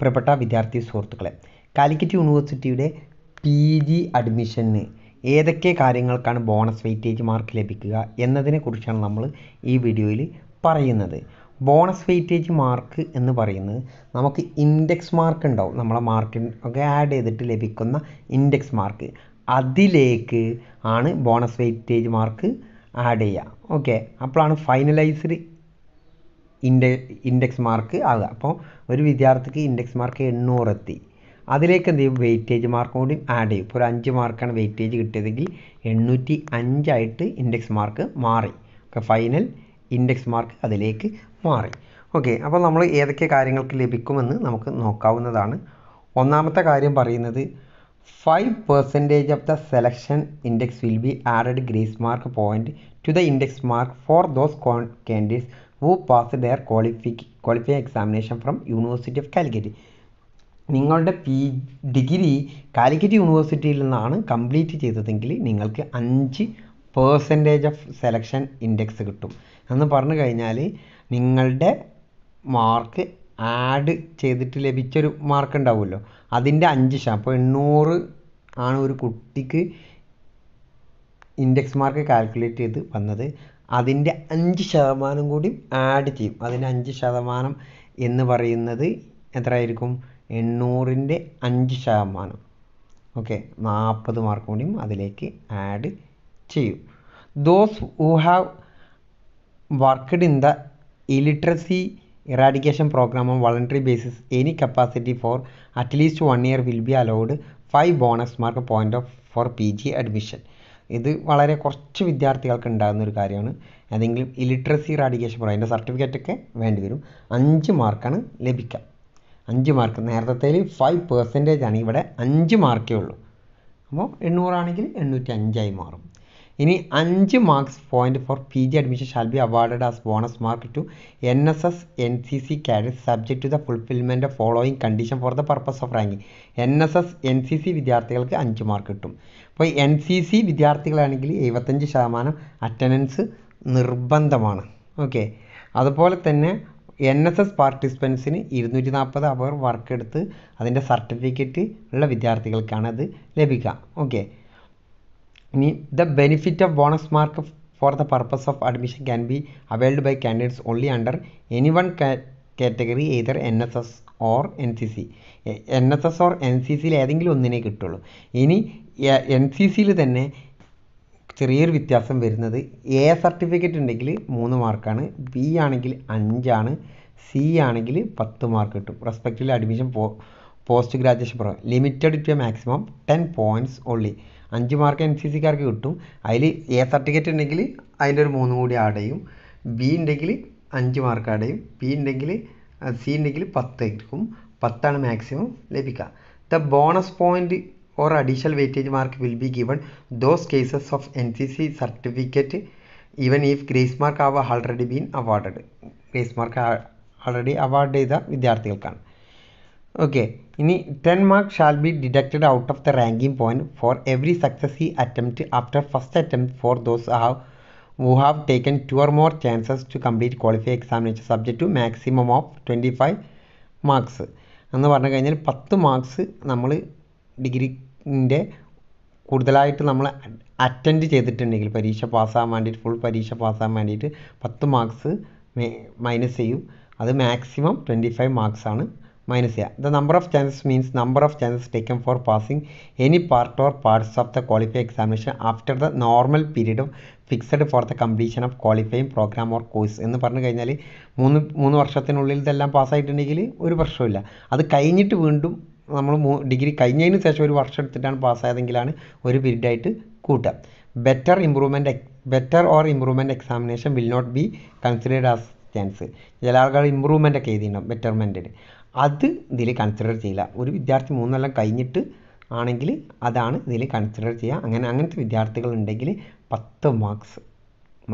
പ്രിയപ്പെട്ട വിദ്യാർത്ഥി സുഹൃത്തുക്കളെ കാലിക്കറ്റ് യൂണിവേഴ്സിറ്റിയുടെ പി ജി അഡ്മിഷന് ഏതൊക്കെ കാര്യങ്ങൾക്കാണ് ബോണസ് വെയിറ്റേജ് മാർക്ക് ലഭിക്കുക എന്നതിനെക്കുറിച്ചാണ് നമ്മൾ ഈ വീഡിയോയിൽ പറയുന്നത് ബോണസ് വെയിറ്റേജ് മാർക്ക് എന്ന് പറയുന്നത് നമുക്ക് ഇൻഡെക്സ് മാർക്ക് ഉണ്ടാവും നമ്മളെ മാർക്കിൻ ഒക്കെ ആഡ് ചെയ്തിട്ട് ലഭിക്കുന്ന ഇൻഡെക്സ് മാർക്ക് അതിലേക്ക് ആണ് ബോണസ് വെയിറ്റേജ് മാർക്ക് ആഡ് ചെയ്യുക ഓക്കെ അപ്പോഴാണ് ഫൈനലൈസ്ഡ് ഇൻഡെ ഇൻഡെക്സ് മാർക്ക് ആകുക അപ്പോൾ ഒരു വിദ്യാർത്ഥിക്ക് ഇൻഡെക്സ് മാർക്ക് എത്തി അതിലേക്ക് എന്ത് ചെയ്യും വെയിറ്റേജ് മാർക്ക് കൂടി ആഡ് ചെയ്യും ഇപ്പോൾ ഒരു അഞ്ച് മാർക്കാണ് വെയിറ്റേജ് കിട്ടിയതെങ്കിൽ എണ്ണൂറ്റി അഞ്ചായിട്ട് ഇൻഡെക്സ് മാർക്ക് മാറി ഓക്കെ ഫൈനൽ ഇൻഡെക്സ് മാർക്ക് അതിലേക്ക് മാറി ഓക്കെ അപ്പോൾ നമ്മൾ ഏതൊക്കെ കാര്യങ്ങൾക്ക് ലഭിക്കുമെന്ന് നമുക്ക് നോക്കാവുന്നതാണ് ഒന്നാമത്തെ കാര്യം പറയുന്നത് five percentage of the selection index will be added grace mark point to the index mark for those candidates who pass their qualify qualify examination from university of Calicut നിങ്ങളുടെ പി ഡിഗ്രി കാലിക്കറ്റ് യൂണിവേഴ്സിറ്റിയിൽ നിന്നാണ് കംപ്ലീറ്റ് ചെയ്തതെങ്കിൽ നിങ്ങൾക്ക് അഞ്ച് percentage of selection index കിട്ടും എന്ന് പറഞ്ഞു കഴിഞ്ഞാൽ നിങ്ങളുടെ മാർക്ക് ആഡ് ചെയ്തിട്ട് ലഭിച്ചൊരു മാർക്ക് ഉണ്ടാവുമല്ലോ അതിൻ്റെ അഞ്ച് ശതം അപ്പോൾ എണ്ണൂറ് ആണ് ഒരു കുട്ടിക്ക് ഇൻഡെക്സ് മാർക്ക് കാൽക്കുലേറ്റ് ചെയ്ത് വന്നത് അതിൻ്റെ അഞ്ച് ശതമാനം കൂടി ആഡ് ചെയ്യും അതിൻ്റെ അഞ്ച് ശതമാനം എന്ന് പറയുന്നത് എത്രയായിരിക്കും എണ്ണൂറിൻ്റെ അഞ്ച് ശതമാനം ഓക്കെ നാൽപ്പത് മാർക്ക് കൂടിയും അതിലേക്ക് ആഡ് ചെയ്യും those who have worked in the illiteracy eradication programme on voluntary basis any capacity for at least one year will be allowed five bonus mark point of for P G admission ഇത് വളരെ കുറച്ച് വിദ്യാർത്ഥികൾക്ക് ഉണ്ടാകുന്ന ഒരു കാര്യമാണ് അതെങ്കിലും ഇലിറ്ററസി eradication പറയും അതിൻ്റെ സർട്ടിഫിക്കറ്റൊക്കെ വേണ്ടി വരും അഞ്ച് മാർക്കാണ് ലഭിക്കുക അഞ്ച് മാർക്ക് നേരത്തെ ഫൈവ് പെർസെൻറ്റേജ് ആണ് ഇവിടെ അഞ്ച് മാർക്കേ ഉള്ളൂ അപ്പോൾ എണ്ണൂറാണെങ്കിൽ എണ്ണൂറ്റി അഞ്ചായി മാറും ഇനി അഞ്ച് marks point for P G admission shall be award as bonus mark to N S S N C C cadet subject to the fulfilment of following condition for the purpose of ranking N S S N C C വിദ്യാർത്ഥികൾക്ക് അഞ്ച് mark കിട്ടും അപ്പോൾ N C C വിദ്യാർത്ഥികളാണെങ്കിൽ എഴുപത്തഞ്ച് ശതമാനം attendance നിർബന്ധമാണ് okay അതുപോലെ തന്നെ N S S പാർട്ടിസിപ്പൻസിന് ഇരുന്നൂറ്റി നാൽപ്പത് അവർ വർക്ക് എടുത്ത് അതിൻ്റെ സർട്ടിഫിക്കറ്റ് ഉള്ള വിദ്യാർത്ഥികൾക്കാണ് അത് ലഭിക്കുക ഓക്കെ ഇനി the benefit of bonus mark for the purpose of admission can be availed by candidates only under any one category either N S S or N C C N S S or N C സിയിൽ ഏതെങ്കിലും ഒന്നിനെ കിട്ടുള്ളൂ ഇനി N C സിയിൽ തന്നെ ചെറിയൊരു വ്യത്യാസം വരുന്നത് എ സർട്ടിഫിക്കറ്റ് ഉണ്ടെങ്കിൽ മൂന്ന് മാർക്കാണ് ബി ആണെങ്കിൽ അഞ്ചാണ് സി ആണെങ്കിൽ പത്ത് മാർക്ക് കിട്ടും respectively admission post graduation programme limited to maximum ten points only അഞ്ച് മാർക്ക് എൻ സി സിക്കാർക്ക് കിട്ടും അതിൽ എ സർട്ടിഫിക്കറ്റ് ഉണ്ടെങ്കിൽ അതിൻ്റെ ഒരു മൂന്നും കൂടി ആഡ് ചെയ്യും ബി ഉണ്ടെങ്കിൽ അഞ്ച് മാർക്ക് ആഡ് ചെയ്യും ബി ഉണ്ടെങ്കിൽ സി ഉണ്ടെങ്കിൽ പത്തായിരിക്കും പത്താണ് മാക്സിമം ലഭിക്കുക the bonus point or additional weightage mark will be given those cases of N C C certificate even if grace mark have already been awarded grace mark already award ചെയ്ത വിദ്യാർത്ഥികൾക്കാണ് okay ഇനി ten mark shall be deducted out of the ranking point for every successive attempt after first attempt for those have who have taken two or more chances to complete qualify examination examination to maximum of twenty five marks എന്ന് പറഞ്ഞു കഴിഞ്ഞാൽ പത്ത് marks നമ്മൾ ഡിഗ്രിൻ്റെ കൂടുതലായിട്ട് നമ്മൾ attend ചെയ്തിട്ടുണ്ടെങ്കിൽ പരീക്ഷ പാസ്സാകാൻ വേണ്ടിയിട്ട് ഫുൾ പരീക്ഷ പാസ്സാകാൻ വേണ്ടിയിട്ട് പത്ത് മാർക്സ് മൈനസ് ചെയ്യും അത് മാക്സിമം ട്വൻറ്റി ഫൈവ് മാർക്സാണ് മൈനസ് ചെയ്യുക the number of chances means number of chances taken for passing any part or parts of the qualify examination after the normal period fixed for the completion of qualifying programme or course എന്ന് പറഞ്ഞു കഴിഞ്ഞാൽ മൂന്ന് മൂന്ന് വർഷത്തിനുള്ളിൽ ഇതെല്ലാം പാസ്സായിട്ടുണ്ടെങ്കിൽ ഒരു പ്രശ്നമില്ല അത് കഴിഞ്ഞിട്ട് വീണ്ടും നമ്മൾ ഡിഗ്രി കഴിഞ്ഞതിന് ശേഷം ഒരു വർഷം എടുത്തിട്ടാണ് പാസ്സായതെങ്കിലാണ് ഒരു പീരീഡായിട്ട് കൂട്ടുക better improvement better or improvement examination will not be considered as chance ചില ആൾക്കാർ ഇമ്പ്രൂവ്മെൻ്റ് ഒക്കെ എഴുതിയിട്ടുണ്ടാവും ബെറ്റർമെൻറ്റിന് അത് ഇതിൽ കൺസിഡർ ചെയ്യില്ല ഒരു വിദ്യാർത്ഥി മൂന്നെല്ലാം കഴിഞ്ഞിട്ട് ആണെങ്കിൽ അതാണ് ഇതിൽ കൺസിഡർ ചെയ്യുക അങ്ങനെ അങ്ങനത്തെ വിദ്യാർത്ഥികൾ പത്ത് മാർക്സ്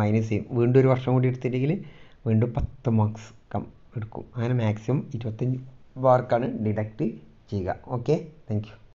മൈനസ് ചെയ്യും വീണ്ടും ഒരു വർഷം കൂടി എടുത്തിട്ടുണ്ടെങ്കിൽ വീണ്ടും പത്ത് മാർക്സ് കം എടുക്കും അങ്ങനെ മാക്സിമം ഇരുപത്തഞ്ച് മാർക്കാണ് ഡിഡക്റ്റ് ചെയ്യുക ഓക്കെ താങ്ക്